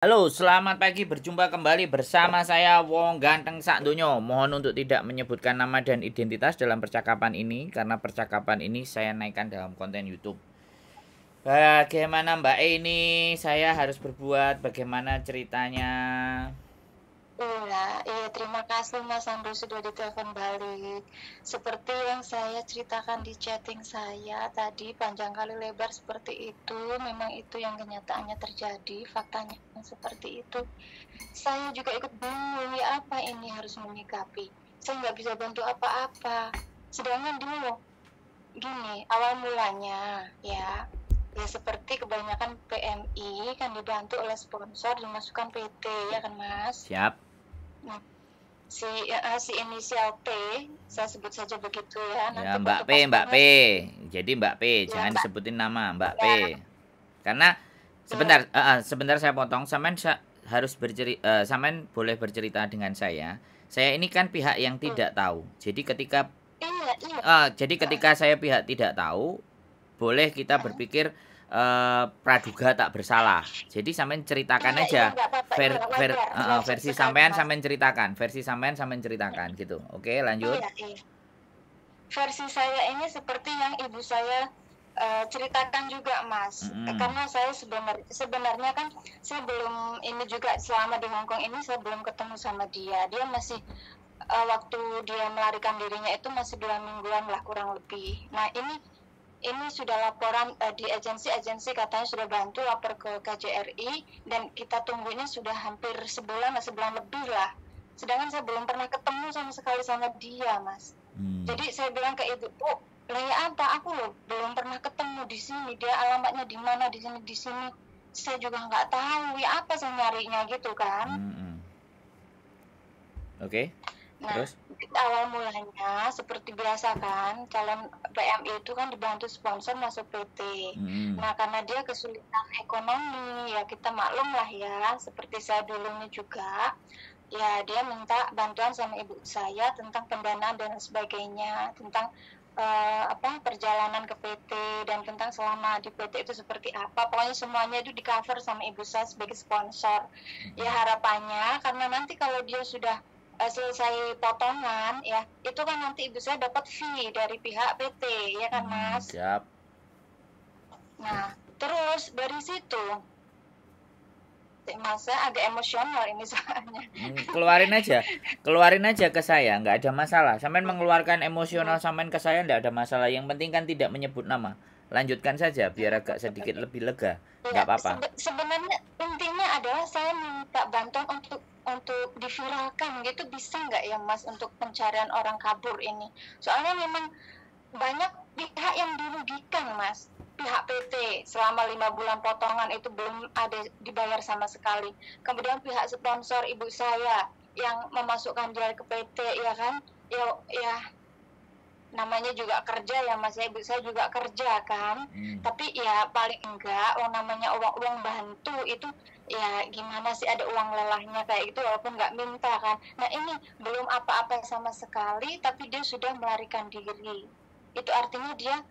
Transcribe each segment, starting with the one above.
Halo, selamat pagi. Berjumpa kembali bersama saya Wong Ganteng Sakdonyo. Mohon untuk tidak menyebutkan nama dan identitas dalam percakapan ini karena percakapan ini saya naikkan dalam konten YouTube. Bagaimana Mbak E ini? Saya harus berbuat bagaimana ceritanya? Iya, iya terima kasih Mas Andro sudah ditelepon balik. Seperti yang saya ceritakan di chatting saya tadi panjang kali lebar seperti itu, memang itu yang kenyataannya terjadi, faktanya seperti itu. Saya juga ikut bingung ya apa ini harus menyikapi. Saya nggak bisa bantu apa-apa. Sedangkan dulu gini, awal mulanya ya ya seperti kebanyakan PMI kan dibantu oleh sponsor dimasukkan PT ya kan mas siap Nah, si uh, si inisial P, saya sebut saja begitu ya. ya nanti ya Mbak P, Mbak P. Jadi Mbak P, ya, jangan Mbak. disebutin nama Mbak ya. P. Karena sebentar, ya. uh, sebentar saya potong. Samen harus bercerita, uh, Samen boleh bercerita dengan saya. Saya ini kan pihak yang hmm. tidak tahu. Jadi ketika ya, ya. Uh, jadi ketika saya pihak tidak tahu, boleh kita berpikir Eh, praduga tak bersalah. Jadi sampean ceritakan iya, aja iya, ver, iya, ver, uh, versi sampean sampean ceritakan, versi sampean sampean ceritakan gitu. Oke, lanjut. Oh, versi saya ini seperti yang ibu saya uh, ceritakan juga mas mm karena saya sebenar, sebenarnya kan saya belum ini juga selama di Hong Kong ini saya belum ketemu sama dia dia masih uh, waktu dia melarikan dirinya itu masih dua mingguan lah kurang lebih nah ini ini sudah laporan uh, di agensi-agensi katanya sudah bantu lapor ke KJRI dan kita tunggunya sudah hampir sebulan atau sebulan lebih lah. Sedangkan saya belum pernah ketemu sama sekali sama dia, Mas. Hmm. Jadi saya bilang ke ibu, "Bu, oh, apa? Ya, aku loh belum pernah ketemu di sini. Dia alamatnya di mana? Di sini, di sini. Saya juga nggak tahu ya apa saya nyarinya gitu kan." Hmm. hmm. Oke. Okay. Nah, Terus? awal mulanya seperti biasa kan, calon PMI itu kan dibantu sponsor masuk PT. Hmm. Nah, karena dia kesulitan ekonomi, ya kita maklum lah ya, seperti saya dulunya juga, ya dia minta bantuan sama ibu saya tentang pendanaan dan sebagainya, tentang uh, apa perjalanan ke PT dan tentang selama di PT itu seperti apa pokoknya semuanya itu di cover sama ibu saya sebagai sponsor ya hmm. harapannya karena nanti kalau dia sudah Eh, selesai potongan ya itu kan nanti ibu saya dapat fee dari pihak PT ya kan hmm, mas siap nah terus dari situ mas saya agak emosional ini soalnya hmm, keluarin aja keluarin aja ke saya nggak ada masalah sampean mengeluarkan emosional nah. sampean ke saya nggak ada masalah yang penting kan tidak menyebut nama lanjutkan saja biar agak sedikit lebih lega iya, nggak apa-apa sebenarnya intinya adalah saya minta bantuan untuk untuk diviralkan gitu bisa nggak ya mas untuk pencarian orang kabur ini soalnya memang banyak pihak yang dirugikan mas pihak PT selama lima bulan potongan itu belum ada dibayar sama sekali kemudian pihak sponsor ibu saya yang memasukkan dia ke PT ya kan ya ya namanya juga kerja ya mas ya saya juga kerja kan hmm. tapi ya paling enggak oh namanya uang uang bantu itu ya gimana sih ada uang lelahnya kayak gitu walaupun nggak minta kan nah ini belum apa-apa sama sekali tapi dia sudah melarikan diri itu artinya dia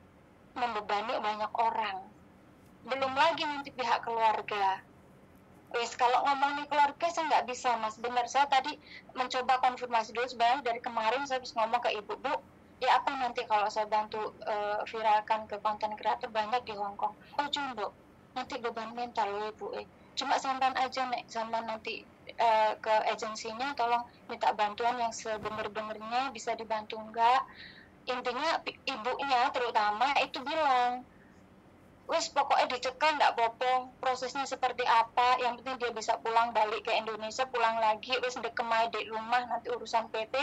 membebani banyak orang belum lagi nanti pihak keluarga Wes kalau ngomongin keluarga saya nggak bisa mas benar saya tadi mencoba konfirmasi dulu sebenarnya dari kemarin saya harus ngomong ke ibu bu ya apa nanti kalau saya bantu uh, viralkan ke konten kreator banyak di Hong Kong oh jumbo nanti beban mental loh ibu eh cuma sampan aja nek sampean nanti uh, ke agensinya tolong minta bantuan yang sebener-benernya bisa dibantu enggak intinya ibunya terutama itu bilang wes pokoknya dicekal nggak popo prosesnya seperti apa yang penting dia bisa pulang balik ke Indonesia pulang lagi wes dekemai di rumah nanti urusan PT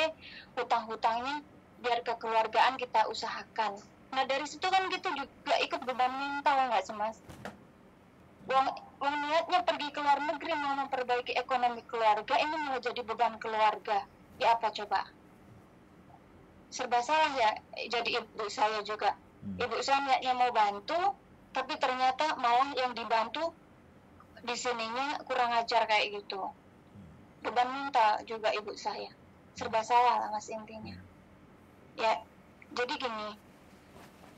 hutang-hutangnya biar kekeluargaan kita usahakan nah dari situ kan kita juga ikut beban mental nggak sih mas uang, uang niatnya pergi ke luar negeri mau memperbaiki ekonomi keluarga ini malah jadi beban keluarga ya apa coba serba salah ya jadi ibu saya juga hmm. ibu saya niatnya mau bantu tapi ternyata malah yang dibantu di sininya kurang ajar kayak gitu hmm. beban mental juga ibu saya serba salah lah mas intinya ya jadi gini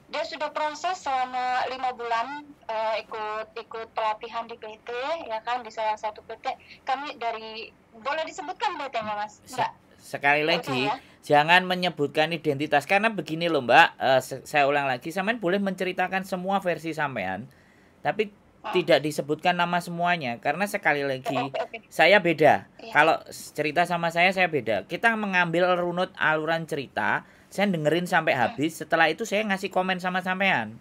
dia sudah proses selama lima bulan uh, ikut ikut pelatihan di PT ya kan di salah satu PT kami dari boleh disebutkan PT ya mas Enggak. sekali lagi ya? jangan menyebutkan identitas karena begini loh mbak uh, saya ulang lagi sampean boleh menceritakan semua versi sampean tapi ah. tidak disebutkan nama semuanya karena sekali lagi oh, saya beda yeah. kalau cerita sama saya saya beda kita mengambil runut aluran cerita saya dengerin sampai iya. habis setelah itu saya ngasih komen sama sampean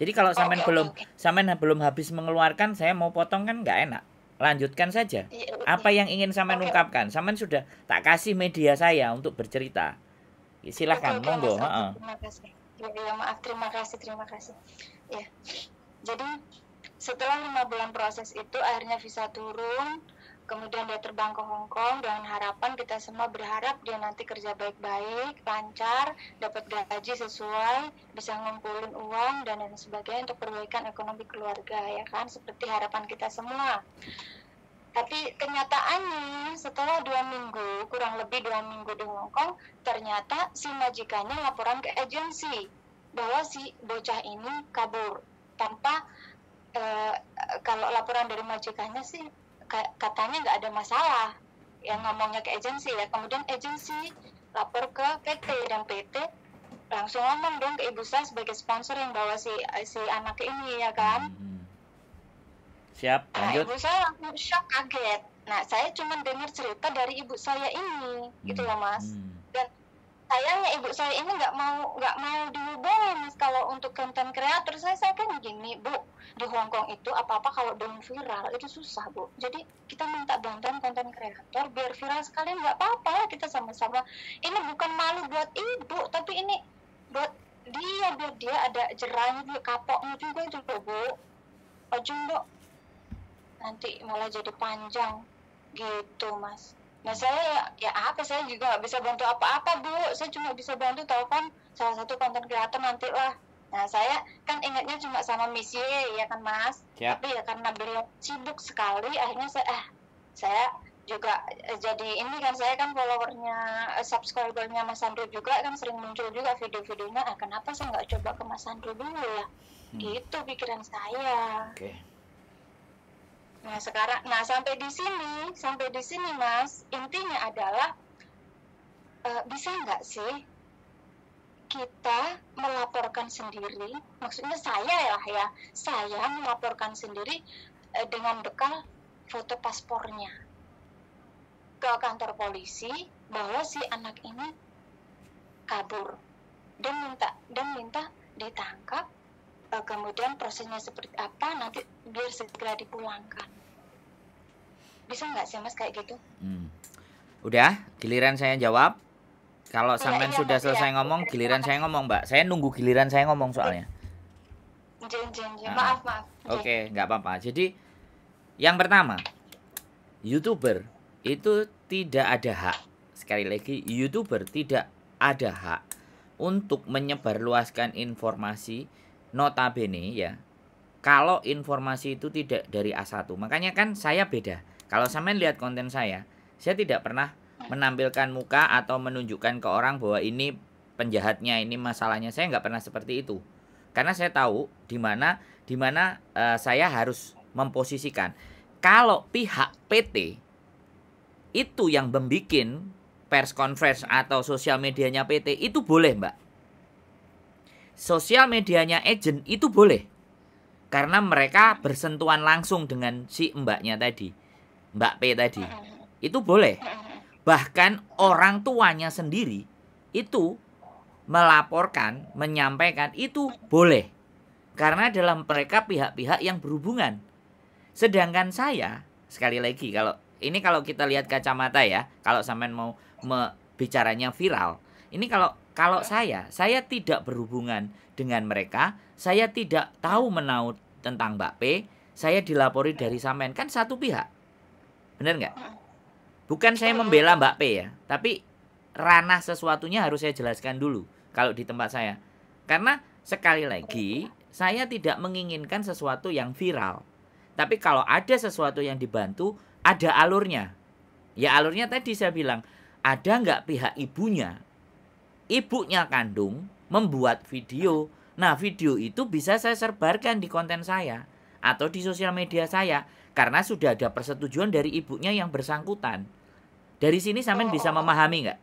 jadi kalau oh, sampean okay, iya, belum okay. sampean belum habis mengeluarkan saya mau potong kan nggak enak lanjutkan saja iya, apa yang ingin sampean okay. ungkapkan sampean sudah tak kasih media saya untuk bercerita ya, silahkan okay, monggo terima kasih ya, maaf terima kasih terima kasih ya jadi setelah lima bulan proses itu akhirnya visa turun kemudian dia terbang ke Hong Kong dengan harapan kita semua berharap dia nanti kerja baik-baik, lancar, dapat gaji sesuai, bisa ngumpulin uang dan lain sebagainya untuk perbaikan ekonomi keluarga ya kan seperti harapan kita semua. Tapi kenyataannya setelah dua minggu, kurang lebih dua minggu di Hong Kong, ternyata si majikannya laporan ke agensi bahwa si bocah ini kabur tanpa Uh, kalau laporan dari majikannya sih katanya nggak ada masalah yang ngomongnya ke agensi ya kemudian agensi lapor ke PT dan PT langsung ngomong dong ke ibu saya sebagai sponsor yang bawa si si anak ini ya kan hmm. siap nah, lanjut nah, ibu saya langsung shock kaget nah saya cuma dengar cerita dari ibu saya ini gitu ya mas hmm sayangnya ibu saya ini nggak mau nggak mau dihubungi mas kalau untuk konten kreator saya saya kan gini bu di Hong Kong itu apa apa kalau belum viral itu susah bu jadi kita minta bantuan konten kreator biar viral sekalian nggak apa-apa lah kita sama-sama ini bukan malu buat ibu tapi ini buat dia biar dia ada jerahnya bu kapoknya juga itu bu ojung bu nanti malah jadi panjang gitu mas nah saya ya apa saya juga nggak bisa bantu apa-apa bu saya cuma bisa bantu telepon salah satu konten kreator nanti lah nah saya kan ingatnya cuma sama misi ya kan mas yep. tapi ya karena beliau sibuk sekali akhirnya saya eh, saya juga eh, jadi ini kan saya kan followernya eh, subscribernya Mas Andro juga kan sering muncul juga video-videonya ah kenapa saya nggak coba ke Mas Andro dulu ya hmm. gitu pikiran saya okay. Nah, sekarang nah sampai di sini, sampai di sini Mas, intinya adalah e, bisa nggak sih kita melaporkan sendiri, maksudnya saya lah ya, ya, saya melaporkan sendiri e, dengan bekal foto paspornya ke kantor polisi bahwa si anak ini kabur dan minta dan minta ditangkap uh, kemudian prosesnya seperti apa nanti biar segera dipulangkan bisa nggak sih mas kayak gitu hmm. udah giliran saya jawab kalau ya, sampean iya, sudah iya. selesai iya. ngomong giliran saya ngomong mbak saya nunggu giliran saya ngomong soalnya jen, jen, jen. Nah. maaf maaf oke okay, nggak apa-apa jadi yang pertama youtuber itu tidak ada hak sekali lagi youtuber tidak ada hak untuk menyebarluaskan informasi notabene ya kalau informasi itu tidak dari A1 makanya kan saya beda kalau sampean lihat konten saya saya tidak pernah menampilkan muka atau menunjukkan ke orang bahwa ini penjahatnya ini masalahnya saya nggak pernah seperti itu karena saya tahu di mana di mana uh, saya harus memposisikan kalau pihak PT itu yang membuat pers conference atau sosial medianya PT itu boleh mbak sosial medianya agent itu boleh karena mereka bersentuhan langsung dengan si mbaknya tadi mbak P tadi itu boleh bahkan orang tuanya sendiri itu melaporkan menyampaikan itu boleh karena dalam mereka pihak-pihak yang berhubungan sedangkan saya sekali lagi kalau ini kalau kita lihat kacamata ya kalau sampean mau bicaranya viral ini kalau kalau iya. saya, saya tidak berhubungan dengan mereka, saya tidak tahu menaut tentang Mbak P, saya dilapori iya. dari Samen kan satu pihak. Benar nggak? Iya. Bukan saya membela Mbak P ya, tapi ranah sesuatunya harus saya jelaskan dulu kalau di tempat saya. Karena sekali lagi, saya tidak menginginkan sesuatu yang viral. Tapi kalau ada sesuatu yang dibantu, ada alurnya. Ya alurnya tadi saya bilang, ada nggak pihak ibunya ibunya kandung membuat video. Nah, video itu bisa saya serbarkan di konten saya atau di sosial media saya karena sudah ada persetujuan dari ibunya yang bersangkutan. Dari sini sampean bisa oh. memahami nggak?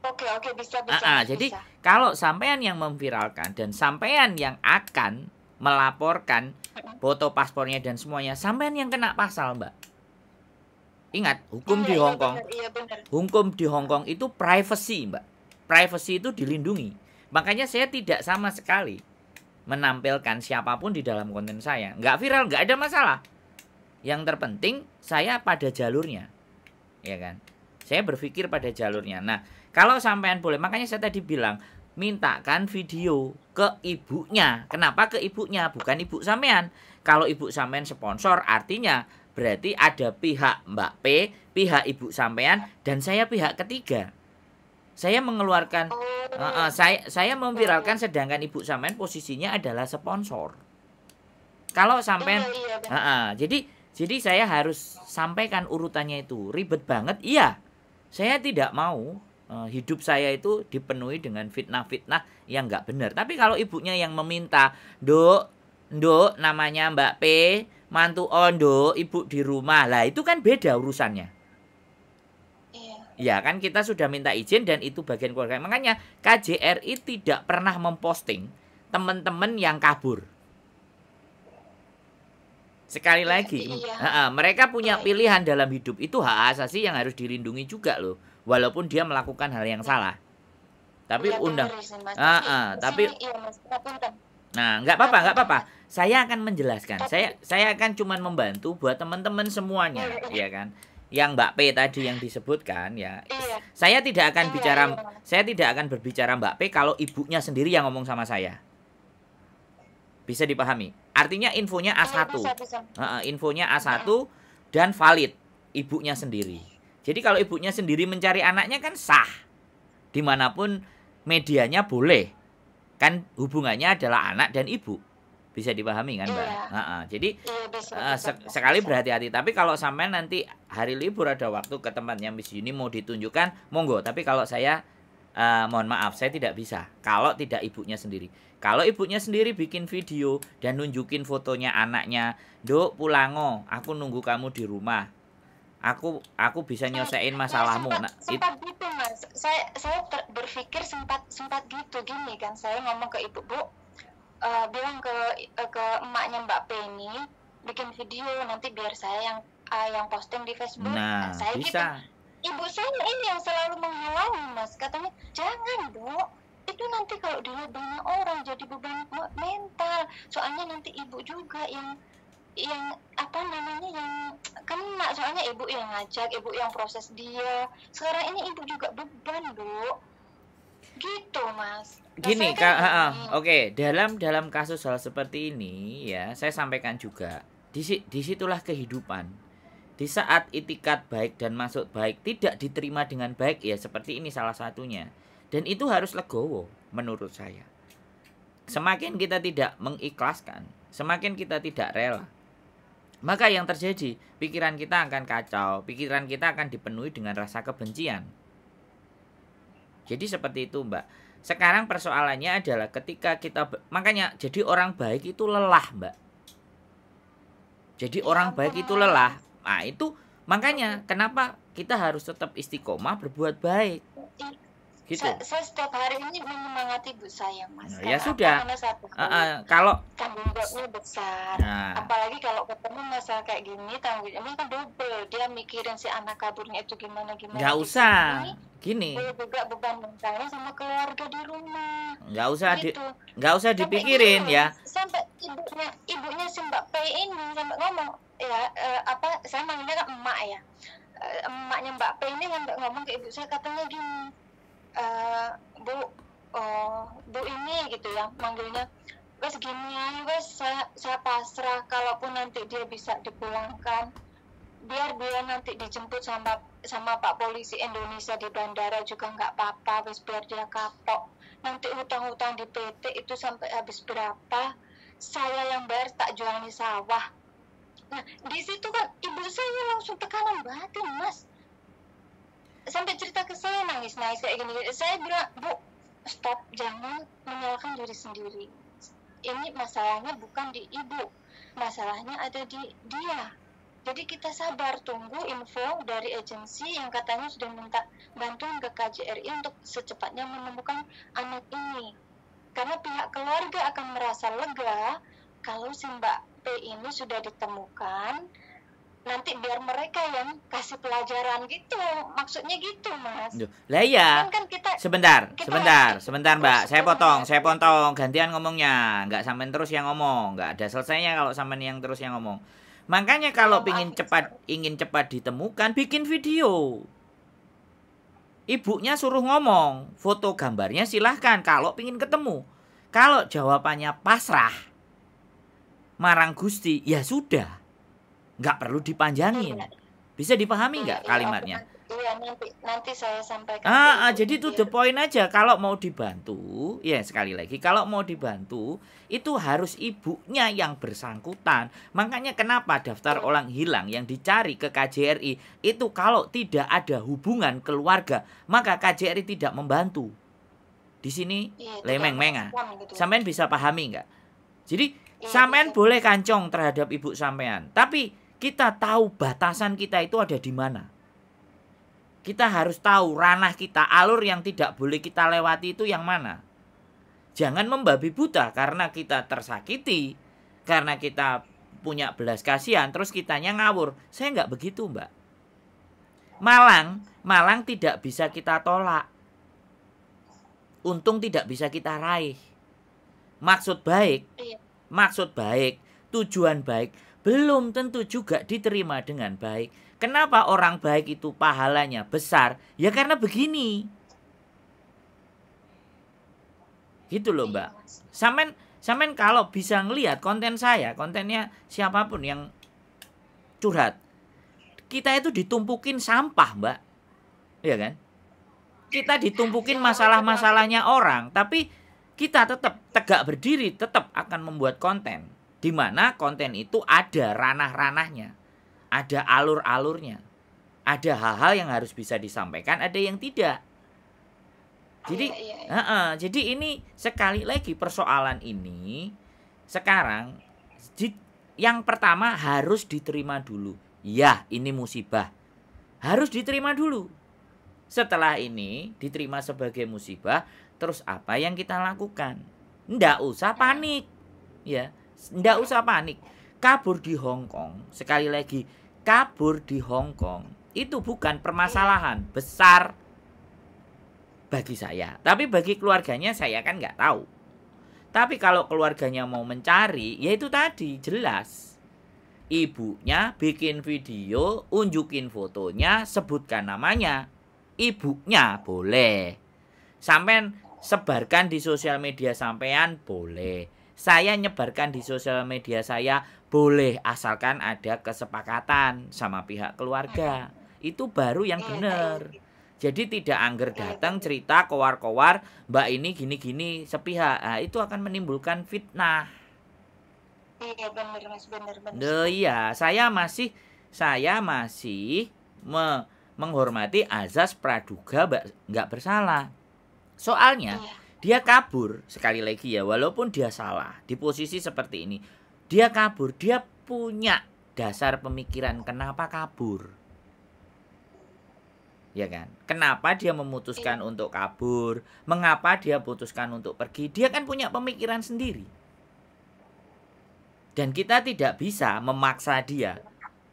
Oke, oke bisa bisa. Ah, ah, bisa. Jadi kalau sampean yang memviralkan dan sampean yang akan melaporkan foto paspornya dan semuanya, sampean yang kena pasal, Mbak. Ingat, hukum oh, di iya, Hong Kong. iya, Hukum di Hong Kong itu privacy, Mbak privacy itu dilindungi. Makanya saya tidak sama sekali menampilkan siapapun di dalam konten saya. Nggak viral, nggak ada masalah. Yang terpenting saya pada jalurnya. Ya kan? Saya berpikir pada jalurnya. Nah, kalau sampean boleh, makanya saya tadi bilang mintakan video ke ibunya. Kenapa ke ibunya? Bukan ibu sampean. Kalau ibu sampean sponsor artinya berarti ada pihak Mbak P, pihak ibu sampean dan saya pihak ketiga. Saya mengeluarkan uh, uh, saya saya memviralkan sedangkan Ibu Samen posisinya adalah sponsor. Kalau sampai uh, uh, jadi jadi saya harus sampaikan urutannya itu. Ribet banget. Iya. Saya tidak mau uh, hidup saya itu dipenuhi dengan fitnah-fitnah yang nggak benar. Tapi kalau ibunya yang meminta, do, do, namanya Mbak P, mantu Ondo, ibu di rumah. Lah itu kan beda urusannya. Ya kan kita sudah minta izin dan itu bagian keluarga. Makanya KJRI tidak pernah memposting teman-teman yang kabur. Sekali iya, lagi, iya. mereka punya pilihan dalam hidup. Itu hak asasi yang harus dilindungi juga loh. Walaupun dia melakukan hal yang iya. salah. Tapi ya, undang. uh, Ah, tapi iya, Nah, nggak apa-apa, nggak apa-apa. Saya akan menjelaskan. Saya saya akan cuman membantu buat teman-teman semuanya, ya kan? yang Mbak P tadi yang disebutkan ya. Iya. Saya tidak akan iya, bicara iya, iya. saya tidak akan berbicara Mbak P kalau ibunya sendiri yang ngomong sama saya. Bisa dipahami. Artinya infonya A1. Iya, bisa, bisa. Uh, infonya A1 iya. dan valid ibunya sendiri. Jadi kalau ibunya sendiri mencari anaknya kan sah. Dimanapun medianya boleh. Kan hubungannya adalah anak dan ibu bisa dipahami kan mbak iya. uh jadi iya, bisa, uh, se bisa, sekali berhati-hati tapi kalau sampai nanti hari libur ada waktu ke tempatnya Miss Yuni mau ditunjukkan monggo tapi kalau saya uh, mohon maaf saya tidak bisa kalau tidak ibunya sendiri kalau ibunya sendiri bikin video dan nunjukin fotonya anaknya dok pulango aku nunggu kamu di rumah aku aku bisa nyelesain masalahmu. Nah, sempat, sempat gitu mas, saya saya berpikir sempat sempat gitu gini kan, saya ngomong ke ibu bu, uh, bilang ke eh, ke emaknya Mbak Penny bikin video nanti biar saya yang uh, yang posting di Facebook. Nah, nah saya gitu. bisa. Gitu, ibu saya ini yang selalu menghalangi mas katanya jangan bu, itu nanti kalau banyak orang jadi beban mental soalnya nanti ibu juga yang yang apa namanya yang kena soalnya ibu yang ngajak ibu yang proses dia sekarang ini ibu juga beban bu gitu mas gini kak gitu. hmm. oke okay. dalam dalam kasus hal seperti ini ya saya sampaikan juga disitulah kehidupan di saat itikat baik dan masuk baik tidak diterima dengan baik ya seperti ini salah satunya dan itu harus legowo menurut saya semakin kita tidak mengikhlaskan semakin kita tidak rela maka yang terjadi pikiran kita akan kacau pikiran kita akan dipenuhi dengan rasa kebencian jadi seperti itu, Mbak. Sekarang persoalannya adalah ketika kita makanya jadi orang baik itu lelah, Mbak. Jadi iya, orang baik itu lelah. Nah, itu makanya kenapa kita harus tetap istiqomah berbuat baik gitu. Saya, saya setiap hari ini menyemangati ibu saya, Mas. Nah, ya, ya sudah. satu, uh, uh, kalau tanggung jawabnya besar. Nah. Apalagi kalau ketemu masalah kayak gini, tanggung jawabnya kan double. Dia mikirin si anak kaburnya itu gimana gimana. Gak usah. Gini, gini. juga beban mentalnya sama keluarga di rumah. Gak usah gitu. di, gak usah dipikirin sampai ya. Sampai ibunya, ibunya si Mbak P ini sampai ngomong ya uh, apa saya manggilnya kan emak ya. Eh, emaknya Mbak P ini sampai ngomong ke ibu saya katanya gini Eh, bu oh, bu ini gitu ya manggilnya wes gini ya wes saya saya pasrah kalaupun nanti dia bisa dipulangkan biar dia nanti dijemput sama sama Pak Polisi Indonesia di bandara juga nggak apa-apa wes biar dia kapok nanti hutang-hutang di PT itu sampai habis berapa saya yang bayar tak jual di sawah nah di situ kan ibu saya langsung tekanan batin mas sampai cerita ke saya nangis nangis kayak gini, saya bilang bu stop jangan menyalahkan diri sendiri ini masalahnya bukan di ibu masalahnya ada di dia jadi kita sabar tunggu info dari agensi yang katanya sudah minta bantuan ke KJRI untuk secepatnya menemukan anak ini. Karena pihak keluarga akan merasa lega kalau si Mbak P ini sudah ditemukan, nanti biar mereka yang kasih pelajaran gitu maksudnya gitu mas lah iya kan, kan, kita, sebentar kita sebentar sebentar mbak saya potong saya potong gantian ngomongnya nggak sampean terus yang ngomong nggak ada selesainya kalau sampean yang terus yang ngomong makanya ya, kalau ya, ingin cepat ingin cepat ditemukan bikin video ibunya suruh ngomong foto gambarnya silahkan kalau ingin ketemu kalau jawabannya pasrah marang gusti ya sudah nggak perlu dipanjangin. Bisa dipahami iya, nggak iya, kalimatnya? Iya nanti nanti saya sampaikan. Ah, ah jadi itu ya. the point aja. Kalau mau dibantu, ya sekali lagi kalau mau dibantu itu harus ibunya yang bersangkutan. Makanya kenapa daftar hmm. orang hilang yang dicari ke KJRI itu kalau tidak ada hubungan keluarga maka KJRI tidak membantu. Di sini ya, lemeng-menga. Gitu. Sampean bisa pahami nggak? Jadi ya, sampean ya. boleh kancong terhadap ibu sampean, tapi kita tahu batasan kita itu ada di mana. Kita harus tahu ranah kita, alur yang tidak boleh kita lewati itu yang mana. Jangan membabi buta karena kita tersakiti, karena kita punya belas kasihan, terus kitanya ngawur. Saya nggak begitu, Mbak. Malang, Malang tidak bisa kita tolak. Untung tidak bisa kita raih. Maksud baik, iya. maksud baik, tujuan baik belum tentu juga diterima dengan baik. Kenapa orang baik itu pahalanya besar? Ya karena begini. Gitu loh iya, mbak. Samen, samen kalau bisa ngelihat konten saya, kontennya siapapun yang curhat. Kita itu ditumpukin sampah mbak. Iya kan? Kita ditumpukin iya, masalah-masalahnya orang. Tapi kita tetap tegak berdiri, tetap akan membuat konten di mana konten itu ada ranah-ranahnya, ada alur-alurnya, ada hal-hal yang harus bisa disampaikan, ada yang tidak. Oh, jadi, iya, iya. Uh -uh, jadi ini sekali lagi persoalan ini sekarang di, yang pertama harus diterima dulu. Ya, ini musibah. Harus diterima dulu. Setelah ini diterima sebagai musibah, terus apa yang kita lakukan? Ndak usah panik, ya. Tidak usah panik. Kabur di Hong Kong, sekali lagi, kabur di Hong Kong itu bukan permasalahan besar bagi saya. Tapi bagi keluarganya saya kan nggak tahu. Tapi kalau keluarganya mau mencari, ya itu tadi jelas ibunya bikin video, unjukin fotonya, sebutkan namanya. Ibunya boleh. Sampai sebarkan di sosial media sampean boleh saya nyebarkan di sosial media saya boleh asalkan ada kesepakatan sama pihak keluarga. Itu baru yang benar. Jadi tidak angger datang cerita kowar-kowar mbak ini gini-gini sepihak. Nah, itu akan menimbulkan fitnah. Iya benar mas benar benar. iya saya masih saya masih me menghormati azas praduga nggak bersalah. Soalnya iya. Dia kabur sekali lagi ya, walaupun dia salah di posisi seperti ini. Dia kabur, dia punya dasar pemikiran kenapa kabur. Ya kan? Kenapa dia memutuskan iya. untuk kabur? Mengapa dia putuskan untuk pergi? Dia kan punya pemikiran sendiri. Dan kita tidak bisa memaksa dia.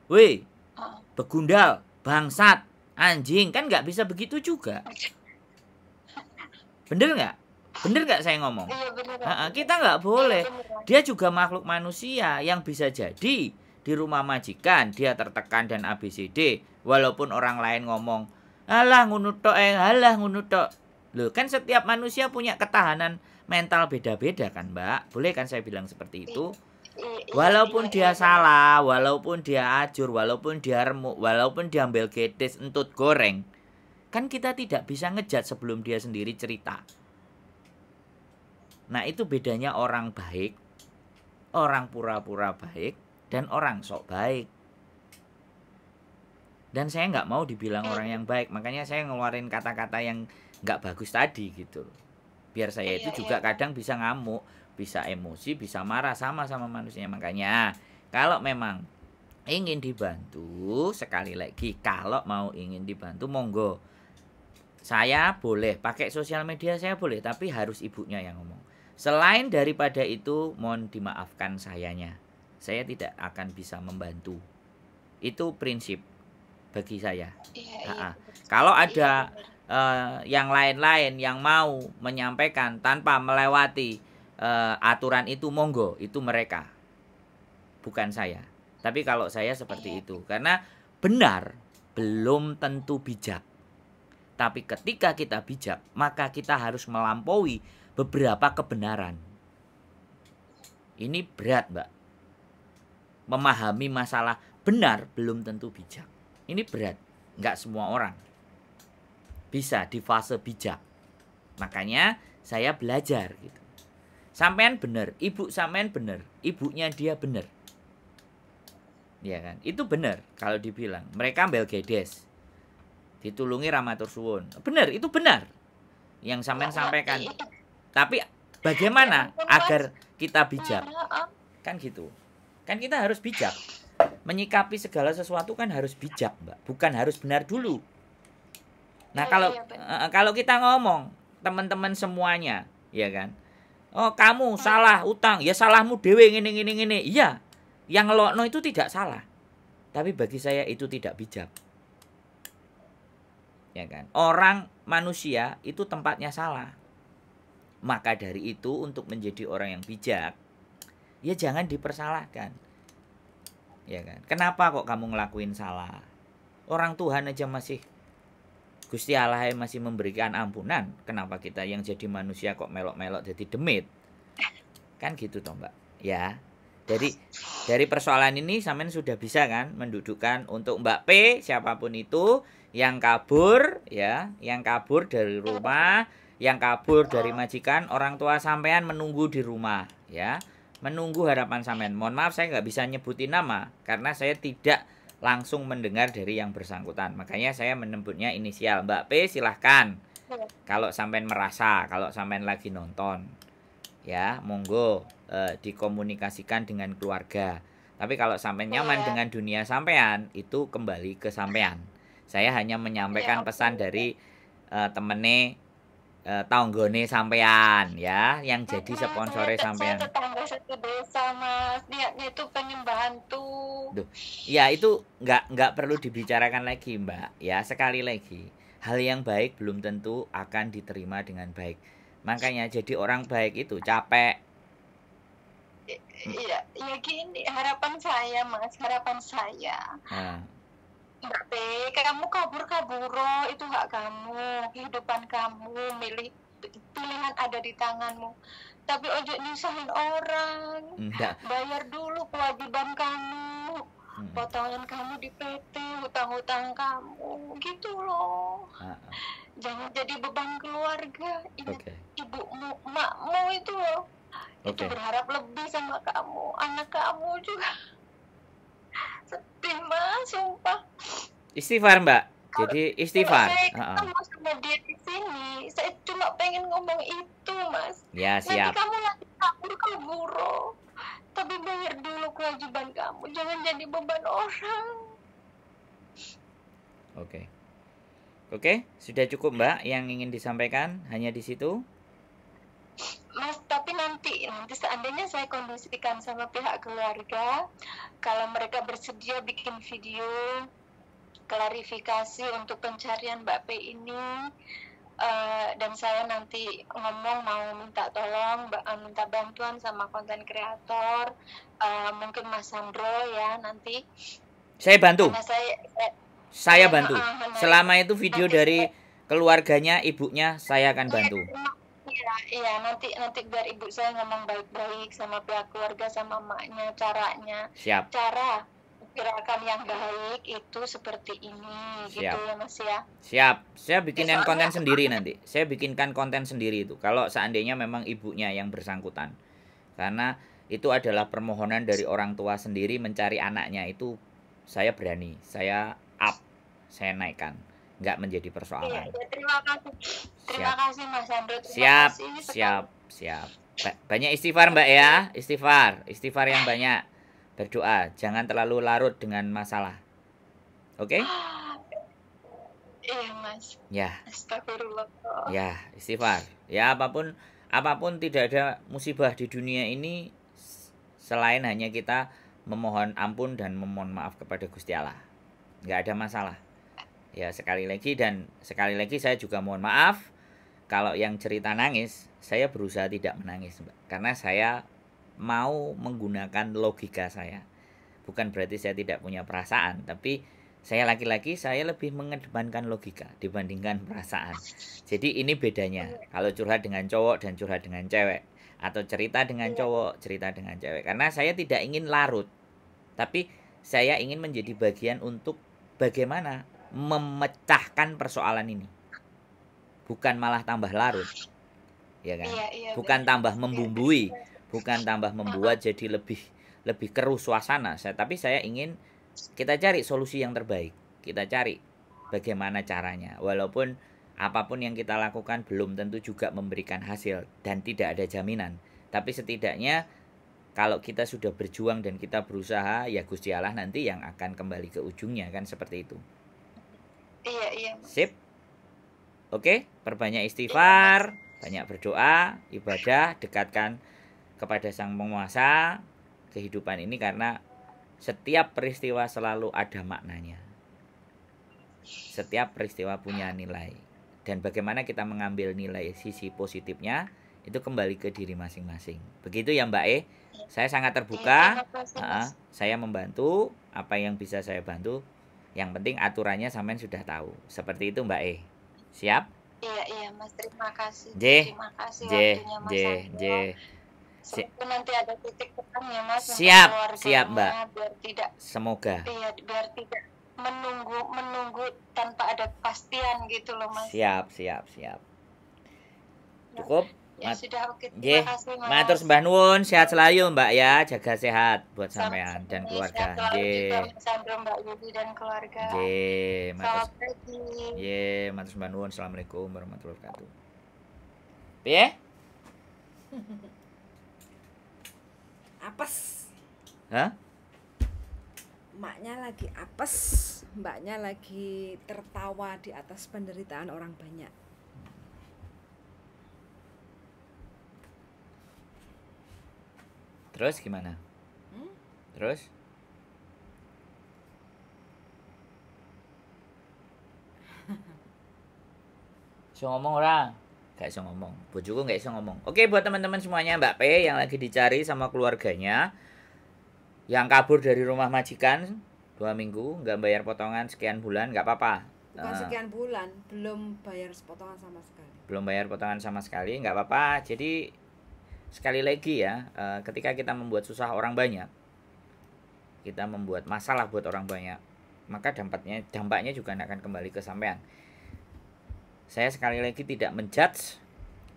Weh, oh. begundal, bangsat, anjing. Kan nggak bisa begitu juga. Bener nggak? Bener nggak saya ngomong? Iya bener. kita nggak boleh. Iya, dia juga makhluk manusia yang bisa jadi di rumah majikan dia tertekan dan ABCD walaupun orang lain ngomong alah ngunu eh alah ngunu loh kan setiap manusia punya ketahanan mental beda-beda kan mbak boleh kan saya bilang seperti itu iya, iya, walaupun dia salah walaupun dia ajur walaupun dia remuk walaupun dia ambil getis entut goreng kan kita tidak bisa ngejat sebelum dia sendiri cerita Nah, itu bedanya orang baik, orang pura-pura baik, dan orang sok baik. Dan saya nggak mau dibilang orang yang baik, makanya saya ngeluarin kata-kata yang nggak bagus tadi gitu. Biar saya iya, itu iya. juga kadang bisa ngamuk, bisa emosi, bisa marah sama sama manusia. Makanya kalau memang ingin dibantu sekali lagi, kalau mau ingin dibantu monggo. Saya boleh pakai sosial media saya boleh, tapi harus ibunya yang ngomong Selain daripada itu, mohon dimaafkan sayanya. Saya tidak akan bisa membantu. Itu prinsip bagi saya. Ya, ya. Kalau iya, ada ya, uh, yang lain-lain yang mau menyampaikan tanpa melewati uh, aturan itu, monggo, itu mereka, bukan saya. Tapi kalau saya seperti iya. itu, karena benar belum tentu bijak. Tapi ketika kita bijak, maka kita harus melampaui beberapa kebenaran. Ini berat, Mbak. Memahami masalah benar belum tentu bijak. Ini berat, nggak semua orang bisa di fase bijak. Makanya saya belajar gitu. Sampean benar ibu sampean benar ibunya dia benar Ya kan? Itu benar kalau dibilang. Mereka ambil gedes. Ditulungi Ramatur Suwun. benar itu benar. Yang sampean sampaikan tapi bagaimana iya, agar kita bijak? Kan gitu. Kan kita harus bijak. Menyikapi segala sesuatu kan harus bijak, Mbak. Bukan harus benar dulu. Nah, iya, kalau iya, kalau kita ngomong teman-teman semuanya, ya kan? Oh, kamu salah utang. Ya salahmu dewe ini ini ini Iya. Yang no itu tidak salah. Tapi bagi saya itu tidak bijak. Ya kan? Orang manusia itu tempatnya salah. Maka dari itu untuk menjadi orang yang bijak, ya jangan dipersalahkan. Ya kan? Kenapa kok kamu ngelakuin salah? Orang Tuhan aja masih Gusti Allah yang masih memberikan ampunan. Kenapa kita yang jadi manusia kok melok-melok jadi demit? Kan gitu toh, Mbak. Ya. Dari dari persoalan ini Samen sudah bisa kan mendudukan untuk Mbak P siapapun itu yang kabur ya, yang kabur dari rumah yang kabur dari majikan orang tua sampean menunggu di rumah ya menunggu harapan sampean mohon maaf saya nggak bisa nyebutin nama karena saya tidak langsung mendengar dari yang bersangkutan makanya saya menyebutnya inisial Mbak P silahkan kalau sampean merasa kalau sampean lagi nonton ya monggo eh, dikomunikasikan dengan keluarga tapi kalau sampean nyaman iya. dengan dunia sampean itu kembali ke sampean saya hanya menyampaikan iya, pesan dari uh, temene Eh, tanggone sampean ya yang nah, jadi sponsore sampean. Tetangga satu desa mas, niatnya itu pengen bantu. Duh, ya itu nggak nggak perlu dibicarakan lagi mbak. Ya sekali lagi hal yang baik belum tentu akan diterima dengan baik. Makanya jadi orang baik itu capek. Iya, ya gini harapan saya mas, harapan saya. Nah Mbak kamu kabur-kaburo itu hak kamu, kehidupan kamu, milih pilihan ada di tanganmu. Tapi ojo nyusahin orang. Nggak. Bayar dulu kewajiban kamu. Hmm. Potongan kamu di PT, hutang-hutang kamu, gitu loh. Uh -uh. Jangan jadi beban keluarga. Ingat okay. ibumu, makmu itu loh. Okay. Itu berharap lebih sama kamu, anak kamu juga sedih banget sumpah istighfar mbak jadi istighfar saya ketemu uh -uh. sama dia di sini saya cuma pengen ngomong itu mas ya siap nanti kamu lagi kabur kaburo tapi bayar dulu kewajiban kamu jangan jadi beban orang oke okay. oke okay, sudah cukup mbak yang ingin disampaikan hanya di situ mas tapi nanti nanti seandainya saya kondisikan sama pihak keluarga kalau mereka bersedia bikin video klarifikasi untuk pencarian Mbak P ini uh, dan saya nanti ngomong mau minta tolong eh, minta bantuan sama konten kreator uh, mungkin Mas Sandro ya nanti saya bantu saya saya, saya bantu selama itu video dari keluarganya ibunya saya akan bantu iya, Iya, iya nanti nanti biar ibu saya ngomong baik-baik sama pihak keluarga sama maknya caranya. Siap. Cara gerakan yang baik itu seperti ini gitu Siap. gitu ya Mas ya. Siap. Saya bikinin ya, soalnya... konten sendiri nanti. Saya bikinkan konten sendiri itu kalau seandainya memang ibunya yang bersangkutan. Karena itu adalah permohonan dari orang tua sendiri mencari anaknya itu saya berani, saya up, saya naikkan nggak menjadi persoalan. Iya, ya, terima kasih. Terima siap. kasih Mas Andro. Terima siap, kasih. siap, siap. banyak istighfar Mbak ya, istighfar, istighfar yang banyak. Berdoa, jangan terlalu larut dengan masalah. Oke? Okay? Iya, Mas. Ya. Astagfirullah. Ya, istighfar. Ya, apapun apapun tidak ada musibah di dunia ini selain hanya kita memohon ampun dan memohon maaf kepada Gusti Allah. Nggak ada masalah. Ya sekali lagi dan sekali lagi saya juga mohon maaf kalau yang cerita nangis, saya berusaha tidak menangis Mbak. Karena saya mau menggunakan logika saya. Bukan berarti saya tidak punya perasaan, tapi saya laki-laki saya lebih mengedepankan logika dibandingkan perasaan. Jadi ini bedanya kalau curhat dengan cowok dan curhat dengan cewek atau cerita dengan iya. cowok, cerita dengan cewek. Karena saya tidak ingin larut. Tapi saya ingin menjadi bagian untuk bagaimana memecahkan persoalan ini. Bukan malah tambah larut. Ya kan? Iya, iya, bukan betul. tambah membumbui, iya, iya. bukan tambah membuat jadi lebih lebih keruh suasana. Saya tapi saya ingin kita cari solusi yang terbaik. Kita cari bagaimana caranya. Walaupun apapun yang kita lakukan belum tentu juga memberikan hasil dan tidak ada jaminan. Tapi setidaknya kalau kita sudah berjuang dan kita berusaha, ya Gusti Allah nanti yang akan kembali ke ujungnya kan seperti itu. Iya, iya. Sip. Oke, perbanyak iya, istighfar, iya. banyak berdoa, ibadah, dekatkan kepada Sang Penguasa kehidupan ini karena setiap peristiwa selalu ada maknanya. Setiap peristiwa punya nilai dan bagaimana kita mengambil nilai sisi positifnya itu kembali ke diri masing-masing. Begitu ya Mbak E. Saya sangat terbuka. Iya, saya membantu apa yang bisa saya bantu yang penting aturannya sampean sudah tahu. Seperti itu Mbak E. Siap? Iya, iya Mas. Terima kasih. J. Terima kasih J. waktunya Mas. J. J. Semoga nanti ada titik terang ya Mas siap, siap Mbak. Biar tidak semoga. Iya, biar tidak menunggu menunggu tanpa ada kepastian gitu loh Mas. Siap, siap, siap. Ya. Cukup? Ya sudah oke. Okay. Matur sembah nuwun, sehat selalu Mbak ya, jaga sehat buat sampean dan keluarga. Nggih. Mbak Yudi dan keluarga. Nggih, matur. Nggih, matur sembah nuwun. Assalamualaikum warahmatullahi wabarakatuh. Piye? apes. Hah? Maknya lagi apes, mbaknya lagi tertawa di atas penderitaan orang banyak. Terus gimana? Hmm? Terus? so ngomong orang, Gak iso ngomong. Bojoku gak iso ngomong. Oke, buat teman-teman semuanya Mbak P yang lagi dicari sama keluarganya yang kabur dari rumah majikan dua minggu nggak bayar potongan sekian bulan nggak apa-apa bukan uh, sekian bulan belum bayar potongan sama sekali belum bayar potongan sama sekali nggak apa-apa jadi sekali lagi ya, eh, ketika kita membuat susah orang banyak, kita membuat masalah buat orang banyak, maka dampaknya dampaknya juga akan kembali ke sampean. Saya sekali lagi tidak menjudge,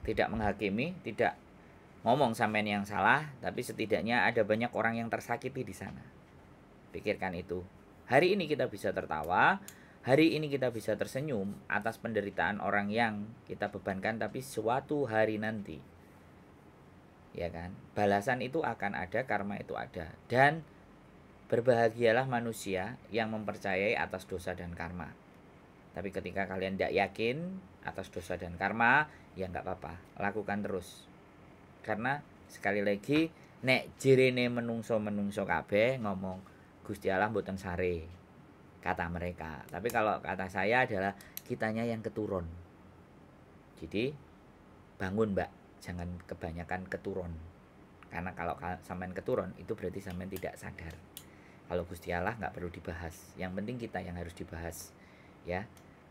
tidak menghakimi, tidak ngomong sampean yang salah, tapi setidaknya ada banyak orang yang tersakiti di sana. Pikirkan itu. Hari ini kita bisa tertawa, hari ini kita bisa tersenyum atas penderitaan orang yang kita bebankan, tapi suatu hari nanti ya kan balasan itu akan ada karma itu ada dan berbahagialah manusia yang mempercayai atas dosa dan karma tapi ketika kalian tidak yakin atas dosa dan karma ya nggak apa-apa lakukan terus karena sekali lagi nek jirene menungso menungso kabe ngomong Gusti Allah buatan sare kata mereka tapi kalau kata saya adalah kitanya yang keturun jadi bangun mbak jangan kebanyakan keturun karena kalau sampean keturun itu berarti sampean tidak sadar kalau Gusti Allah nggak perlu dibahas yang penting kita yang harus dibahas ya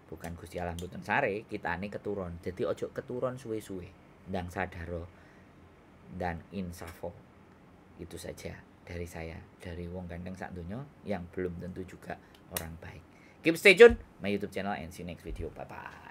bukan Gusti Allah butuh sare kita ini keturun jadi ojo keturun suwe-suwe dan sadaro oh. dan insafo itu saja dari saya dari wong gandeng sak dunia yang belum tentu juga orang baik keep stay tune my youtube channel and see you next video bye bye